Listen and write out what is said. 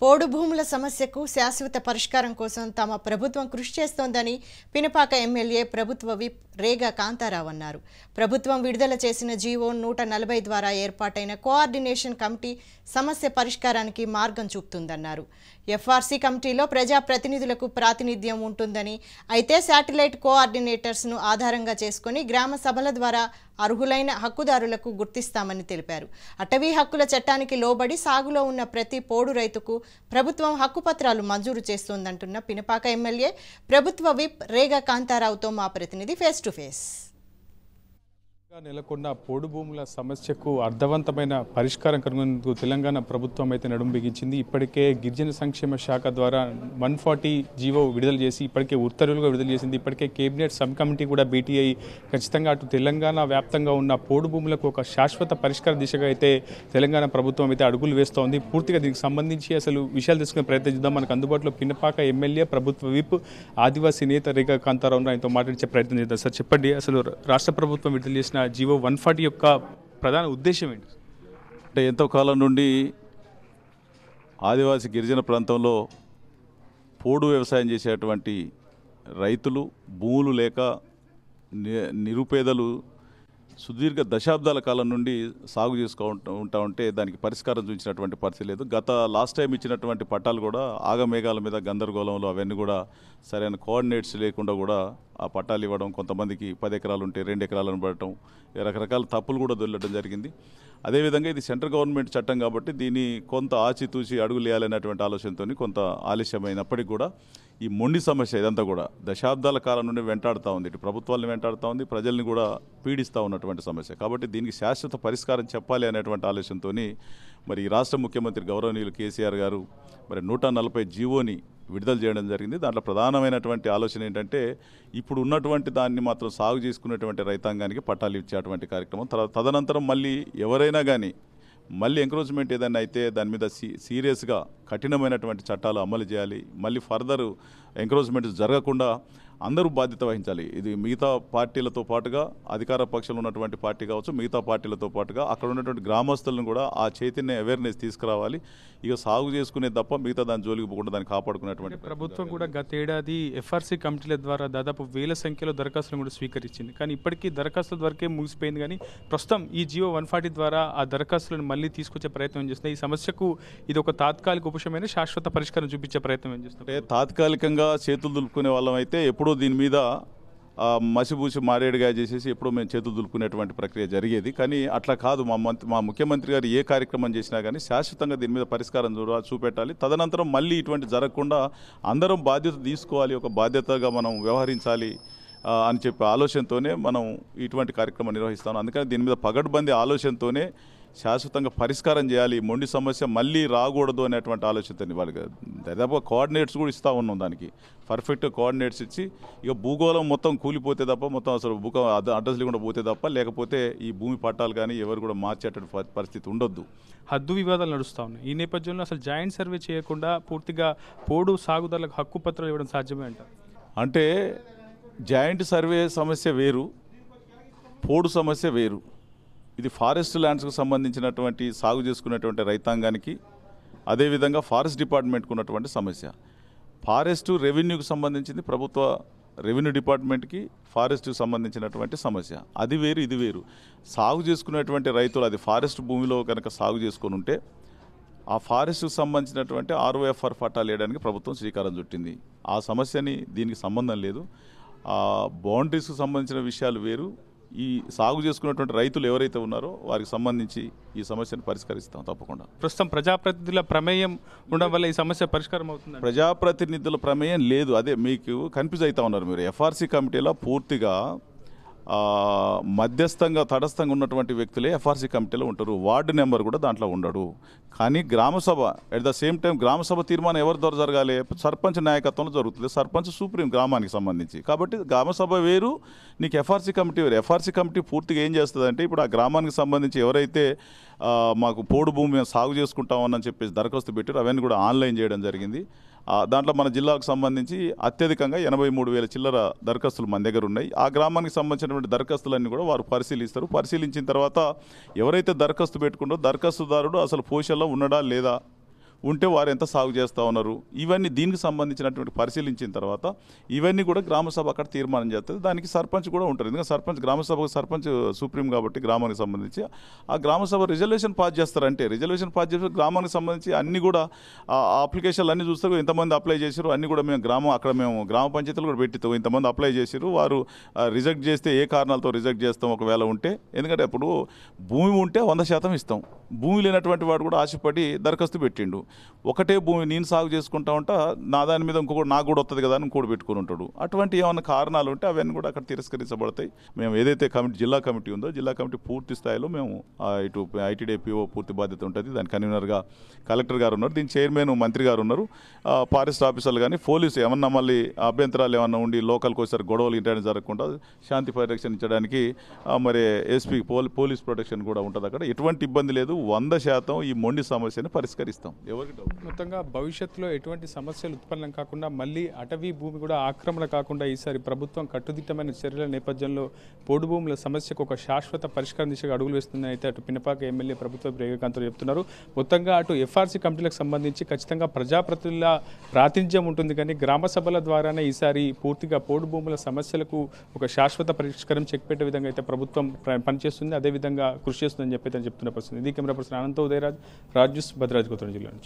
పోడు భూముల సమస్యకు శాశ్వత పరిష్కారం కోసం తమ ప్రభుత్వం కృషి చేస్తోందని పినపాక ఎమ్మెల్యే ప్రభుత్వ విప్ రేగా కాంతారావు అన్నారు ప్రభుత్వం విడుదల చేసిన జీవో నూట నలభై ద్వారా ఏర్పాటైన కోఆర్డినేషన్ కమిటీ సమస్య పరిష్కారానికి మార్గం చూపుతుందన్నారు ఎఫ్ఆర్సీ కమిటీలో ప్రజాప్రతినిధులకు ప్రాతినిధ్యం ఉంటుందని అయితే శాటిలైట్ కోఆర్డినేటర్స్ను ఆధారంగా చేసుకుని గ్రామ సభల ద్వారా అర్హులైన హక్కుదారులకు గుర్తిస్తామని తెలిపారు అటవీ హక్కుల చట్టానికి లోబడి సాగులో ఉన్న ప్రతి పోడు రైతుకు ప్రభుత్వం హక్కుపత్రాలు మంజూరు చేస్తోందంటున్న పినపాక ఎమ్మెల్యే ప్రభుత్వ విప్ రేగా కాంతారావుతో మా ప్రతినిధి ఫేస్ టు ఫేస్ నెలకొన్న పోడు భూముల సమస్యకు అర్థవంతమైన పరిష్కారం కనుగొనేందుకు తెలంగాణ ప్రభుత్వం అయితే నడుం బిగించింది ఇప్పటికే గిరిజన సంక్షేమ శాఖ ద్వారా వన్ ఫార్టీ జీవో విడుదల చేసి ఇప్పటికే ఉత్తర్వులుగా విడుదల చేసింది ఇప్పటికే కేబినెట్ సబ్ కమిటీ కూడా బీటీఐ ఖచ్చితంగా అటు తెలంగాణ వ్యాప్తంగా ఉన్న పోడు భూములకు ఒక శాశ్వత పరిష్కార దిశగా అయితే తెలంగాణ ప్రభుత్వం అయితే అడుగులు వేస్తోంది పూర్తిగా దీనికి సంబంధించి అసలు విషయాలు తీసుకునే ప్రయత్నిద్దాం మనకు అందుబాటులో పిన్నపాక ఎమ్మెల్యే ప్రభుత్వ విప్ ఆదివాసీ నేత రేఖ కాంతారావు ఆయనతో మాట్లాడించే ప్రయత్నం చేద్దాం సార్ చెప్పండి అసలు రాష్ట్ర ప్రభుత్వం విడుదల చేసిన జీవో వన్ ఫార్టీ యొక్క ప్రధాన ఉద్దేశం ఏంటి అంటే ఎంతో కాలం నుండి ఆదివాసీ గిరిజన ప్రాంతంలో పోడు వ్యవసాయం చేసేటువంటి రైతులు భూములు లేక నిరుపేదలు సుదీర్ఘ దశాబ్దాల కాలం నుండి సాగు చేసుకుంటూ ఉంటా ఉంటే దానికి పరిష్కారం చూసినటువంటి పరిస్థితి లేదు గత లాస్ట్ టైం ఇచ్చినటువంటి పట్టాలు కూడా ఆగమేఘాల మీద గందరగోళంలో అవన్నీ కూడా సరైన కోఆర్డినేట్స్ లేకుండా కూడా ఆ పట్టాలు ఇవ్వడం కొంతమందికి పది ఎకరాలు ఉంటే రెండు ఎకరాలను పడటం రకరకాల తప్పులు కూడా దొల్లడం జరిగింది అదేవిధంగా ఇది సెంట్రల్ గవర్నమెంట్ చట్టం కాబట్టి దీన్ని కొంత ఆచితూచి అడుగులు వేయాలనేటువంటి ఆలోచనతో కొంత ఆలస్యమైనప్పటికీ కూడా ఈ మొండి సమస్య ఇదంతా కూడా దశాబ్దాల కాలం నుండి వెంటాడుతూ ఉంది ఇటు ప్రభుత్వాలను వెంటాడుతూ ఉంది ప్రజల్ని కూడా పీడిస్తూ ఉన్నటువంటి సమస్య కాబట్టి దీనికి శాశ్వత పరిష్కారం చెప్పాలి అనేటువంటి ఆలోచనతో మరి ఈ రాష్ట్ర ముఖ్యమంత్రి గౌరవనీయులు కేసీఆర్ గారు మరి నూట నలభై జీవోని విడుదల చేయడం జరిగింది దాంట్లో ప్రధానమైనటువంటి ఆలోచన ఏంటంటే ఇప్పుడు ఉన్నటువంటి దాన్ని మాత్రం సాగు చేసుకునేటువంటి రైతాంగానికి పట్టాలు ఇచ్చేటువంటి కార్యక్రమం తదనంతరం మళ్ళీ ఎవరైనా కానీ మళ్ళీ ఎంక్రోచ్మెంట్ ఏదైనా అయితే దాని మీద సీ సీరియస్గా కఠినమైనటువంటి చట్టాలు అమలు చేయాలి మళ్ళీ ఫర్దర్ ఎంక్రోచ్మెంట్ జరగకుండా అందరూ బాధ్యత వహించాలి ఇది మిగతా పార్టీలతో పాటుగా అధికార పక్షంలో ఉన్నటువంటి పార్టీ కావచ్చు మిగతా పార్టీలతో పాటుగా అక్కడ ఉన్నటువంటి గ్రామస్తులను కూడా ఆ చైతన్య అవేర్నెస్ తీసుకురావాలి ఇక సాగు చేసుకునే తప్ప మిగతా దాని జోలికి పోకుండా దాన్ని కాపాడుకునేటువంటి ప్రభుత్వం కూడా గతేడాది ఎఫ్ఆర్సీ కమిటీల ద్వారా దాదాపు వేల సంఖ్యలో దరఖాస్తులను కూడా స్వీకరించింది కానీ ఇప్పటికీ దరఖాస్తుల వరకే ముగిసిపోయింది కానీ ప్రస్తుతం ఈ జియో వన్ ఫార్టీ ద్వారా ఆ దరఖాస్తులను మళ్ళీ తీసుకొచ్చే ప్రయత్నం చేస్తుంది ఈ సమస్యకు ఇది ఒక తాత్కాలిక ఉపశమైన శాశ్వత పరిష్కారం చూపించే ప్రయత్నం ఏం చేస్తుంది తాత్కాలికంగా చేతులు దులుపుకునే వాళ్ళం అయితే ఎప్పుడు ఎప్పుడో దీని మీద మసిబూసి మారేడుగా చేసేసి ఎప్పుడో మేము చేతులు దులుపుకునేటువంటి ప్రక్రియ జరిగేది కానీ అట్లా కాదు మా మంత్రి మా ముఖ్యమంత్రి గారు ఏ కార్యక్రమం చేసినా కానీ శాశ్వతంగా దీని మీద పరిష్కారం చూపెట్టాలి తదనంతరం మళ్ళీ ఇటువంటి జరగకుండా అందరం బాధ్యత తీసుకోవాలి ఒక బాధ్యతగా మనం వ్యవహరించాలి అని చెప్పి ఆలోచనతోనే మనం ఇటువంటి కార్యక్రమం నిర్వహిస్తాం అందుకని దీని మీద పగడ్బందీ ఆలోచనతోనే శాశ్వతంగా పరిష్కారం చేయాలి మొండి సమస్య మళ్ళీ రాకూడదు అనేటువంటి ఆలోచనతో ఇవ్వాలి దాదాపు కోఆర్డినేట్స్ కూడా ఇస్తూ ఉన్నాం దానికి పర్ఫెక్ట్ కోఆర్డినేట్స్ ఇచ్చి ఇక భూగోళం మొత్తం కూలిపోతే తప్ప మొత్తం అసలు భూక అడ్రస్ లేకుండా పోతే తప్ప లేకపోతే ఈ భూమి పట్టాలు కానీ ఎవరు కూడా మార్చేట పరిస్థితి ఉండొద్దు హద్దు వివాదాలు నడుస్తూ ఉన్నాయి ఈ నేపథ్యంలో అసలు జాయింట్ సర్వే చేయకుండా పూర్తిగా పోడు సాగుదారులకు హక్కు పత్రాలు ఇవ్వడం సాధ్యమే అంట అంటే జాయింట్ సర్వే సమస్య వేరు పోడు సమస్య వేరు ఇది ఫారెస్ట్ ల్యాండ్స్కు సంబంధించినటువంటి సాగు చేసుకునేటువంటి రైతాంగానికి అదేవిధంగా ఫారెస్ట్ డిపార్ట్మెంట్కు ఉన్నటువంటి సమస్య ఫారెస్ట్ రెవెన్యూకి సంబంధించింది ప్రభుత్వ రెవెన్యూ డిపార్ట్మెంట్కి ఫారెస్ట్కి సంబంధించినటువంటి సమస్య అది వేరు ఇది వేరు సాగు చేసుకునేటువంటి రైతులు అది ఫారెస్ట్ భూమిలో కనుక సాగు చేసుకొని ఉంటే ఆ ఫారెస్ట్కి సంబంధించినటువంటి ఆర్ఓఎఫ్ఆర్ పట్టాలు వేయడానికి ప్రభుత్వం శ్రీకారం చుట్టింది ఆ సమస్యని దీనికి సంబంధం లేదు బౌండరీస్కి సంబంధించిన విషయాలు వేరు ఈ సాగు చేసుకున్నటువంటి రైతులు ఎవరైతే ఉన్నారో వారికి సంబంధించి ఈ సమస్యను పరిష్కరిస్తాం తప్పకుండా ప్రస్తుతం ప్రజాప్రతినిధుల ప్రమేయం ఉండడం వల్ల ఈ సమస్య పరిష్కారం అవుతుంది ప్రజాప్రతినిధుల ప్రమేయం లేదు అదే మీకు కన్ఫ్యూజ్ అవుతా ఉన్నారు మీరు ఎఫ్ఆర్సీ కమిటీలో పూర్తిగా మధ్యస్థంగా తటస్థంగా ఉన్నటువంటి వ్యక్తులే ఎఫ్ఆర్సీ కమిటీలో ఉంటారు వార్డు నెంబర్ కూడా దాంట్లో ఉండడు కానీ గ్రామసభ ఎట్ ద సేమ్ టైం గ్రామసభ తీర్మానం ఎవరి ద్వారా జరగాలి సర్పంచ్ నాయకత్వంలో జరుగుతుంది సర్పంచ్ సుప్రీం గ్రామానికి సంబంధించి కాబట్టి గ్రామసభ వేరు నీకు ఎఫ్ఆర్సీ కమిటీ వేరు ఎఫ్ఆర్సీ కమిటీ పూర్తిగా ఏం చేస్తుందంటే ఇప్పుడు ఆ గ్రామానికి సంబంధించి ఎవరైతే మాకు పోడు భూమి సాగు చేసుకుంటామని చెప్పేసి దరఖాస్తు పెట్టారు అవన్నీ కూడా ఆన్లైన్ చేయడం జరిగింది దాంట్లో మన జిల్లాకు సంబంధించి అత్యధికంగా ఎనభై మూడు వేల చిల్లర దరఖాస్తులు మన దగ్గర ఉన్నాయి ఆ గ్రామానికి సంబంధించినటువంటి దరఖాస్తులన్నీ కూడా వారు పరిశీలిస్తారు పరిశీలించిన తర్వాత ఎవరైతే దరఖాస్తు పెట్టుకుంటారో దరఖాస్తుదారుడు అసలు పోషల్లో ఉన్నాడా లేదా ఉంటే వారు ఎంత సాగు చేస్తూ ఉన్నారు ఇవన్నీ దీనికి సంబంధించినటువంటి పరిశీలించిన తర్వాత ఇవన్నీ కూడా గ్రామసభ అక్కడ తీర్మానం చేస్తుంది దానికి సర్పంచ్ కూడా ఉంటారు ఎందుకంటే సర్పంచ్ గ్రామసభకు సర్పంచ్ సుప్రీం కాబట్టి గ్రామానికి సంబంధించి ఆ గ్రామసభ రిజర్వేషన్ పాస్ చేస్తారంటే రిజర్వేషన్ పాస్ చేస్తే గ్రామానికి సంబంధించి అన్ని కూడా ఆ అప్లికేషన్లు అన్ని చూస్తారు ఎంతమంది అప్లై చేశారు అన్ని కూడా మేము గ్రామం అక్కడ మేము గ్రామ పంచాయతీలు కూడా పెట్టితే ఇంతమంది అప్లై చేశారు వారు రిజెక్ట్ చేస్తే ఏ కారణాలతో రిజెక్ట్ చేస్తాం ఒకవేళ ఉంటే ఎందుకంటే అప్పుడు భూమి ఉంటే వంద శాతం ఇస్తాం భూమి లేనటువంటి వాడు కూడా ఆశపడి దరఖాస్తు పెట్టిండు ఒకటే భూమి నేను సాగు చేసుకుంటా ఉంటా నా దాని మీద ఇంకొకటి నాకు కూడా వస్తుంది కదా అని కూడా పెట్టుకుని ఉంటాడు అటువంటి ఏమైనా కారణాలు ఉంటే అవన్నీ కూడా అక్కడ తిరస్కరించబడతాయి మేము ఏదైతే కమిటీ జిల్లా కమిటీ ఉందో జిల్లా కమిటీ పూర్తి స్థాయిలో మేము ఇటు ఐటీడీపీఓ పూర్తి బాధ్యత ఉంటుంది దాని కన్వీనర్గా కలెక్టర్ గారు ఉన్నారు దీని చైర్మన్ మంత్రి గారు ఉన్నారు ఫారెస్ట్ ఆఫీసర్లు కానీ పోలీసు ఏమన్నా మళ్ళీ అభ్యంతరాలు ఏమన్నా ఉండి లోకల్కి ఒకసారి గొడవలు ఇంటనే జరగకుండా శాంతి పరిరక్షణ ఇచ్చడానికి మరి ఎస్పీ పోలీస్ ప్రొటెక్షన్ కూడా ఉంటుంది అక్కడ ఎటువంటి ఇబ్బంది లేదు వంద శాతం ఈ మొండి సమస్యను పరిష్కరిస్తాం మొత్తంగా భవిష్యత్తులో ఎటువంటి సమస్యలు ఉత్పన్నం కాకుండా మళ్ళీ అటవీ భూమి కూడా ఆక్రమణ కాకుండా ఈసారి ప్రభుత్వం కట్టుదిట్టమైన చర్యల నేపథ్యంలో పోడు భూముల సమస్యకు ఒక శాశ్వత పరిష్కారం దిశగా అడుగులు వేస్తుందని అయితే అటు పినపాక ఎమ్మెల్యే ప్రభుత్వ ప్రేగకాంతలు చెప్తున్నారు మొత్తంగా అటు ఎఫ్ఆర్సీ కమిటీలకు సంబంధించి ఖచ్చితంగా ప్రజాప్రతినిధుల ప్రాతినిధ్యం ఉంటుంది కానీ గ్రామ సభల ద్వారానే ఈసారి పూర్తిగా పోడు భూముల సమస్యలకు ఒక శాశ్వత పరిష్కారం చెక్పెట్టే విధంగా అయితే ప్రభుత్వం పనిచేస్తుంది అదేవిధంగా కృషి చేస్తుందని చెప్పి చెప్తున్న పరిస్థితి ఇది కెమెరా పర్సన్ అనంత ఉదయరాజ్ రాజు భద్రాజ్ గోత్రం జిల్లా నుంచి